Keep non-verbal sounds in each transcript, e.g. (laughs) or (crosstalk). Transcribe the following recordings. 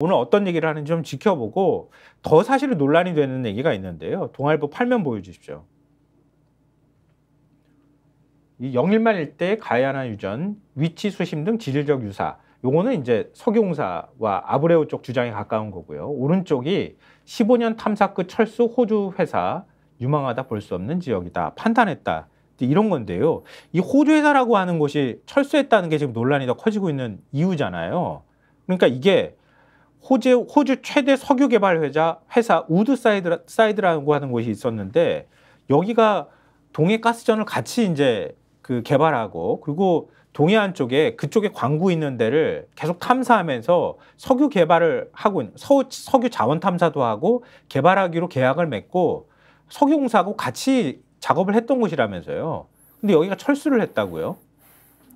오늘 어떤 얘기를 하는지 좀 지켜보고 더 사실은 논란이 되는 얘기가 있는데요. 동아일보 8면 보여주십시오. 이 영일만 일대 가야나 유전, 위치 수심 등 지질적 유사. 요거는 이제 석유공사와 아브레오 쪽 주장에 가까운 거고요. 오른쪽이 15년 탐사 끝 철수 호주 회사 유망하다 볼 수 없는 지역이다. 판단했다. 이런 건데요. 이 호주 회사라고 하는 곳이 철수했다는 게 지금 논란이 더 커지고 있는 이유잖아요. 그러니까 이게 호재, 호주 최대 석유 개발 회사, 회사 우드사이드, 사이드라고 하는 곳이 있었는데 여기가 동해 가스전을 같이 이제 그 개발하고 그리고 동해안 쪽에 그쪽에 광구 있는 데를 계속 탐사하면서 석유 개발을 하고 있는 서, 석유 자원 탐사도 하고 개발하기로 계약을 맺고 석유공사하고 같이 작업을 했던 곳이라면서요. 근데 여기가 철수를 했다고요?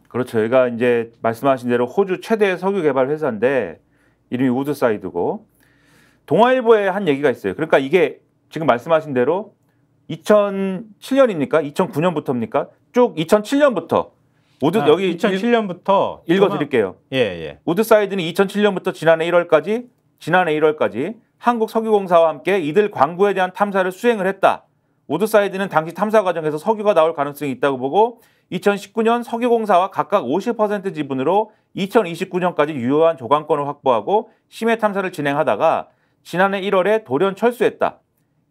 그렇죠. 여기가 이제 말씀하신 대로 호주 최대 석유 개발 회사인데 이름이 우드사이드고 동아일보에 한 얘기가 있어요. 그러니까 이게 지금 말씀하신 대로 2007년입니까? 2009년부터입니까? 쭉 2007년부터 우드 아, 여기 2007년부터 읽어 드릴게요. 예, 예. 우드사이드는 2007년부터 지난해 1월까지 지난해 1월까지 한국 석유공사와 함께 이들 광구에 대한 탐사를 수행을 했다. 우드사이드는 당시 탐사 과정에서 석유가 나올 가능성이 있다고 보고 2019년 석유공사와 각각 50% 지분으로 2029년까지 유효한 조강권을 확보하고 심해 탐사를 진행하다가 지난해 1월에 돌연 철수했다.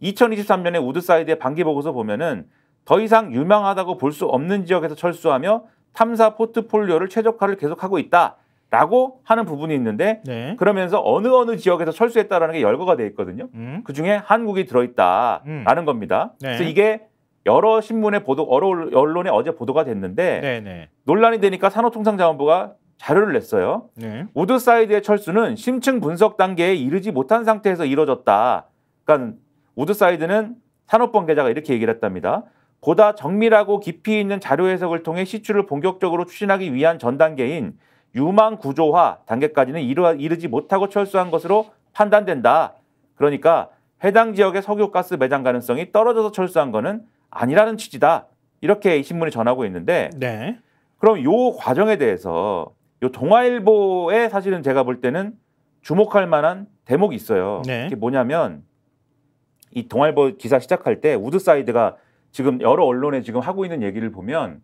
2023년에 우드사이드의 반기 보고서 보면은 더 이상 유명하다고 볼 수 없는 지역에서 철수하며 탐사 포트폴리오를 최적화를 계속하고 있다. 라고 하는 부분이 있는데 네. 그러면서 어느 어느 지역에서 철수했다라는 게 열거가 돼 있거든요. 음. 그 중에 한국이 들어있다라는 음. 겁니다. 네. 그래서 이게 여러 신문의 보도, 언론에 어제 보도가 됐는데 네, 네. 논란이 되니까 산업통상자원부가 자료를 냈어요. 네. 우드사이드의 철수는 심층 분석 단계에 이르지 못한 상태에서 이뤄졌다. 그러니까 우드사이드는 산업본 계자가 이렇게 얘기를 했답니다. 보다 정밀하고 깊이 있는 자료 해석을 통해 시추를 본격적으로 추진하기 위한 전 단계인 유망 구조화 단계까지는 이르, 지 못하고 철수한 것으로 판단된다. 그러니까 해당 지역의 석유가스 매장 가능성이 떨어져서 철수한 것은 아니라는 취지다. 이렇게 신문이 전하고 있는데 네. 그럼 요 과정에 대해서 요 동아일보에 사실은 제가 볼 때는 주목할 만한 대목이 있어요. 네. 이게 뭐냐면 이 동아일보 기사 시작할 때 우드사이드가 지금 여러 언론에 지금 하고 있는 얘기를 보면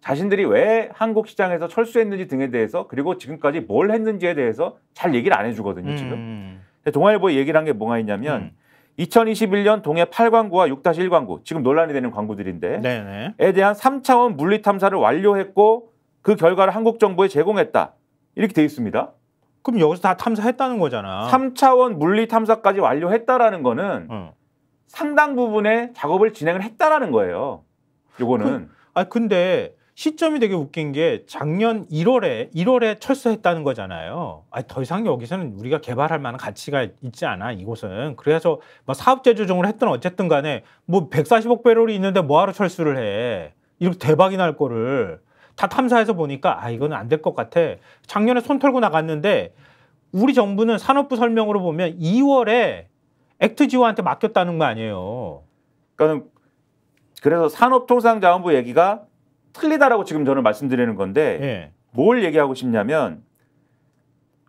자신들이 왜 한국 시장에서 철수했는지 등에 대해서 그리고 지금까지 뭘 했는지에 대해서 잘 얘기를 안 해주거든요 지금. 음. 동아일보의 얘기를 한 게 뭐가 있냐면 음. 2021년 동해 8광구와 6-1광구 지금 논란이 되는 광구들인데 네네. 네. 에 대한 3차원 물리탐사를 완료했고 그 결과를 한국 정부에 제공했다. 이렇게 돼 있습니다. 그럼 여기서 다 탐사했다는 거잖아. 3차원 물리 탐사까지 완료했다라는 거는 어. 상당 부분의 작업을 진행을 했다라는 거예요. 요거는. 그, 아 근데 시점이 되게 웃긴 게 작년 1월에 1월에 철수했다는 거잖아요. 아 더 이상 여기서는 우리가 개발할 만한 가치가 있지 않아 이곳은. 그래서 뭐 사업재 조정을 했든 어쨌든 간에 뭐 140억 배럴이 있는데 뭐하러 철수를 해. 이렇게 대박이 날 거를 다 탐사해서 보니까 아 이건 안 될 것 같아. 작년에 손 털고 나갔는데 우리 정부는 산업부 설명으로 보면 2월에 액트지오한테 맡겼다는 거 아니에요. 그러니까 그래서 산업통상자원부 얘기가 틀리다라고 지금 저는 말씀드리는 건데 예. 뭘 얘기하고 싶냐면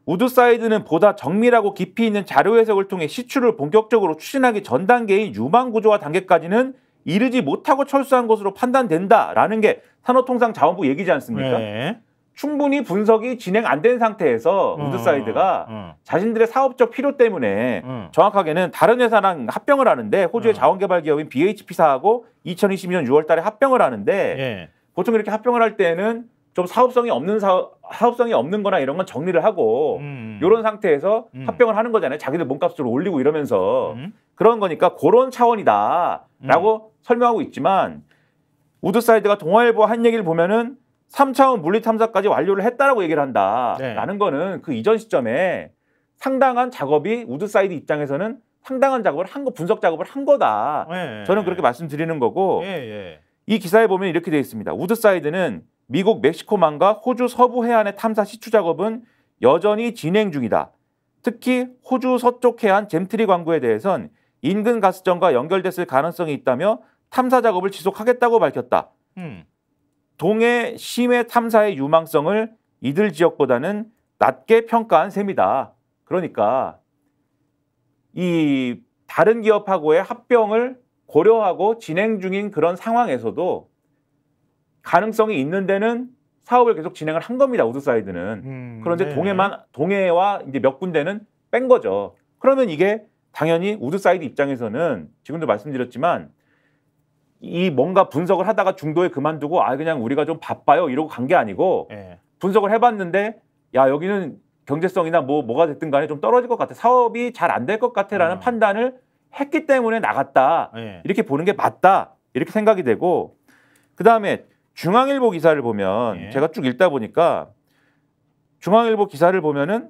우드사이드는 보다 정밀하고 깊이 있는 자료 해석을 통해 시추를 본격적으로 추진하기 전 단계인 유망 구조화 단계까지는 이르지 못하고 철수한 것으로 판단된다라는 게 산업통상자원부 얘기지 않습니까? 네. 충분히 분석이 진행 안 된 상태에서 음, 우드사이드가 음. 자신들의 사업적 필요 때문에 음. 정확하게는 다른 회사랑 합병을 하는데 호주의 자원개발 기업인 BHP사하고 2022년 6월 달에 합병을 하는데 예. 보통 이렇게 합병을 할 때는 에좀 사업성이 없는 사업, 사업성이 없는 거나 이런 건 정리를 하고 음. 이런 음. 상태에서 음. 합병을 하는 거잖아요. 자기들 몸값으로 올리고 이러면서 음. 그런 거니까 그런 차원이다라고 음. 설명하고 있지만 우드사이드가 동아일보 한 얘기를 보면은 3차원 물리 탐사까지 완료를 했다라고 얘기를 한다라는 네. 거는 그 이전 시점에 상당한 작업이 우드사이드 입장에서는 상당한 작업을 한 거 분석 작업을 한 거다. 네. 저는 예. 그렇게 말씀드리는 거고 네. 이 기사에 보면 이렇게 되어 있습니다. 우드사이드는 미국 멕시코만과 호주 서부 해안의 탐사 시추 작업은 여전히 진행 중이다. 특히 호주 서쪽 해안 잼트리 광구에 대해선 인근 가스점과 연결됐을 가능성이 있다며 탐사 작업을 지속하겠다고 밝혔다. 음. 동해 심해 탐사의 유망성을 이들 지역보다는 낮게 평가한 셈이다. 그러니까 이 다른 기업하고의 합병을 고려하고 진행 중인 그런 상황에서도 가능성이 있는 데는 사업을 계속 진행을 한 겁니다. 우드사이드는. 음, 그런데 네. 동해만 동해와 이제 몇 군데는 뺀 거죠. 그러면 이게 당연히 우드사이드 입장에서는 지금도 말씀드렸지만 이 뭔가 분석을 하다가 중도에 그만두고 아 그냥 우리가 좀 바빠요 이러고 간 게 아니고 네. 분석을 해봤는데 야 여기는 경제성이나 뭐 뭐가 됐든 간에 좀 떨어질 것 같아 사업이 잘 안 될 것 같아라는 음. 판단을 했기 때문에 나갔다 네. 이렇게 보는 게 맞다 이렇게 생각이 되고 그 다음에 중앙일보 기사를 보면 예. 제가 쭉 읽다 보니까 중앙일보 기사를 보면은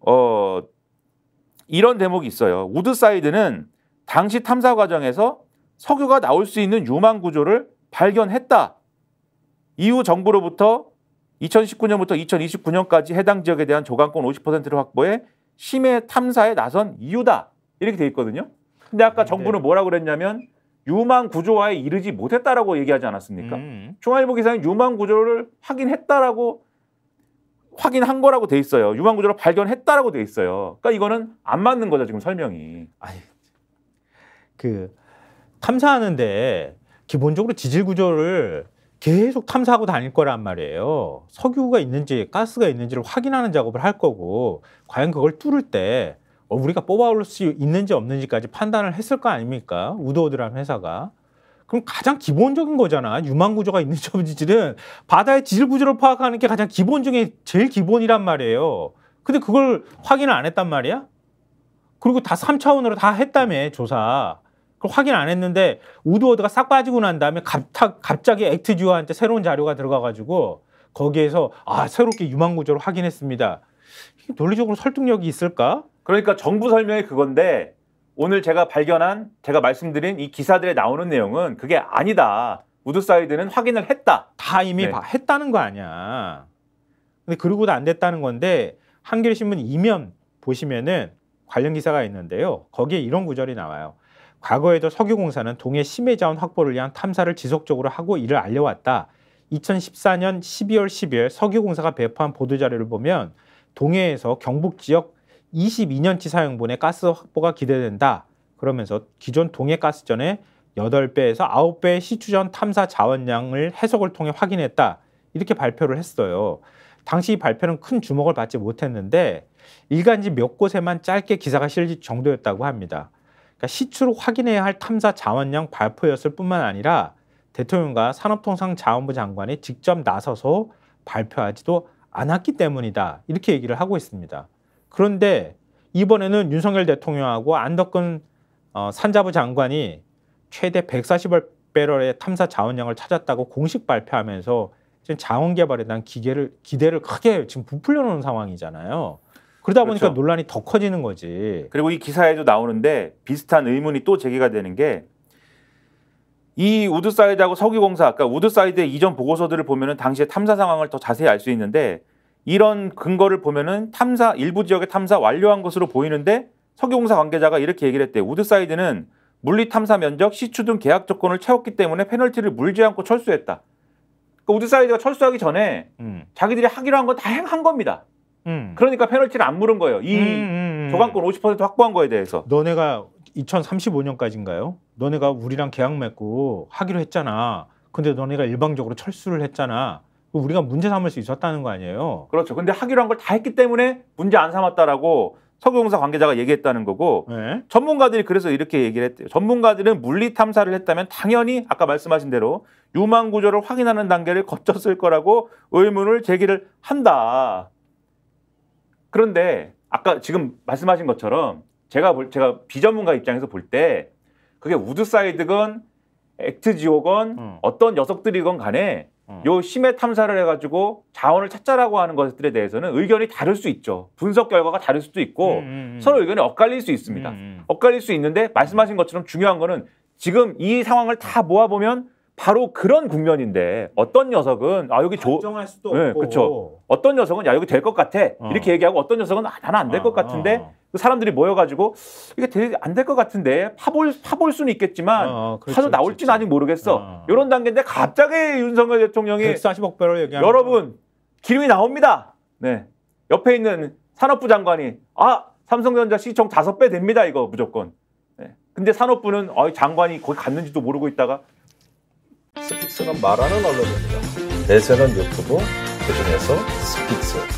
어 이런 대목이 있어요. 우드사이드는 당시 탐사 과정에서 석유가 나올 수 있는 유망 구조를 발견했다. 이후 정부로부터 2019년부터 2029년까지 해당 지역에 대한 조감권 50%를 확보해 심해 탐사에 나선 이유다. 이렇게 돼 있거든요. 근데 아까 네, 정부는 네. 뭐라고 그랬냐면 유망 구조화에 이르지 못했다라고 얘기하지 않았습니까? 음. 중앙일보 기사는 유망 구조를 확인했다라고 확인한 거라고 돼 있어요. 유망 구조를 발견했다라고 돼 있어요. 그러니까 이거는 안 맞는 거죠 지금 설명이. 아니 그 탐사하는데 기본적으로 지질 구조를 계속 탐사하고 다닐 거란 말이에요. 석유가 있는지 가스가 있는지를 확인하는 작업을 할 거고 과연 그걸 뚫을 때 어, 우리가 뽑아올 수 있는지 없는지까지 판단을 했을 거 아닙니까? 우드워드라는 회사가. 그럼 가장 기본적인 거잖아. 유망 구조가 있는지 (laughs) 없는지는 바다의 지질 구조를 파악하는 게 가장 기본 중에 제일 기본이란 말이에요. 근데 그걸 확인을 안 했단 말이야? 그리고 다 3차원으로 다 했다며, 조사. 그걸 확인 안 했는데 우드워드가 싹 빠지고 난 다음에 갑자기 액트듀어한테 새로운 자료가 들어가가지고 거기에서 아, 새롭게 유망 구조를 확인했습니다. 이게 논리적으로 설득력이 있을까? 그러니까 정부 설명이 그건데 오늘 제가 발견한 제가 말씀드린 이 기사들에 나오는 내용은 그게 아니다. 우드사이드는 확인을 했다. 다 이미 네. 봐, 했다는 거 아니야. 근데 그러고도 안 됐다는 건데 한겨레 신문 이면 보시면은 관련 기사가 있는데요. 거기에 이런 구절이 나와요. 과거에도 석유공사는 동해 심해 자원 확보를 위한 탐사를 지속적으로 하고 이를 알려왔다. 2014년 12월 12일 석유공사가 배포한 보도자료를 보면 동해에서 경북 지역 22년치 사용분의 가스 확보가 기대된다. 그러면서 기존 동해가스전의 8배에서 9배의 시추전 탐사 자원량을 해석을 통해 확인했다. 이렇게 발표를 했어요. 당시 발표는 큰 주목을 받지 못했는데 일간지 몇 곳에만 짧게 기사가 실릴 정도였다고 합니다. 그러니까 시추로 확인해야 할 탐사 자원량 발표였을 뿐만 아니라 대통령과 산업통상자원부 장관이 직접 나서서 발표하지도 않았기 때문이다. 이렇게 얘기를 하고 있습니다. 그런데 이번에는 윤석열 대통령하고 안덕근 어, 산자부 장관이 최대 140배럴의 탐사 자원량을 찾았다고 공식 발표하면서 지금 자원 개발에 대한 기계를, 기대를 크게 지금 부풀려 놓은 상황이잖아요. 그러다 보니까 그렇죠. 논란이 더 커지는 거지. 그리고 이 기사에도 나오는데 비슷한 의문이 또 제기가 되는 게 이 우드사이드하고 석유공사 아까 그러니까 우드사이드의 이전 보고서들을 보면 당시의 탐사 상황을 더 자세히 알 수 있는데 이런 근거를 보면은 탐사 일부 지역의 탐사 완료한 것으로 보이는데 석유공사 관계자가 이렇게 얘기를 했대. 우드사이드는 물리 탐사 면적, 시추 등 계약 조건을 채웠기 때문에 페널티를 물지 않고 철수했다. 그러니까 우드사이드가 철수하기 전에 음. 자기들이 하기로 한 건다 행한 겁니다. 음. 그러니까 페널티를 안 물은 거예요. 이 조건권 음, 저감권 음, 음, 음. 50% 확보한 거에 대해서. 너네가 2035년까지인가요? 너네가 우리랑 계약 맺고 하기로 했잖아. 근데 너네가 일방적으로 철수를 했잖아. 우리가 문제 삼을 수 있었다는 거 아니에요? 그렇죠. 근데 하기로 한 걸 다 했기 때문에 문제 안 삼았다라고 석유공사 관계자가 얘기했다는 거고 네. 전문가들이 그래서 이렇게 얘기를 했대요. 전문가들은 물리 탐사를 했다면 당연히 아까 말씀하신 대로 유망 구조를 확인하는 단계를 거쳤을 거라고 의문을 제기를 한다. 그런데 아까 지금 말씀하신 것처럼 제가 볼, 제가 비전문가 입장에서 볼 때 그게 우드사이드건 액트지오건 음. 어떤 녀석들이건 간에 어. 요 심해 탐사를 해가지고 자원을 찾자라고 하는 것들에 대해서는 의견이 다를 수 있죠. 분석 결과가 다를 수도 있고 음, 음, 음. 서로 의견이 엇갈릴 수 있습니다. 음, 음, 음, 엇갈릴 수 있는데 말씀하신 것처럼 중요한 거는 지금 이 상황을 다 모아보면 바로 그런 국면인데 어떤 녀석은 아 여기 조정할 수도 네, 없고 그쵸. 어떤 녀석은 야 여기 될 것 같아 어. 이렇게 얘기하고 어떤 녀석은 아, 나는 안 될것 어, 같은데 어. 어. 사람들이 모여가지고 이게 되게 안 될 것 같은데 파볼 파볼 수는 있겠지만 어, 어 사도 나올지는 아직 모르겠어 어. 이런 어. 단계인데 갑자기 윤석열 대통령이 140억 배럴 얘기하면 여러분 기름이 나옵니다. 네 옆에 있는 산업부 장관이 아 삼성전자 시총 다섯 배 됩니다 이거 무조건. 네. 근데 산업부는 어, 장관이 거기 갔는지도 모르고 있다가 스픽스는 말하는 언론입니다. 대세는 유튜브 그중에서 스픽스.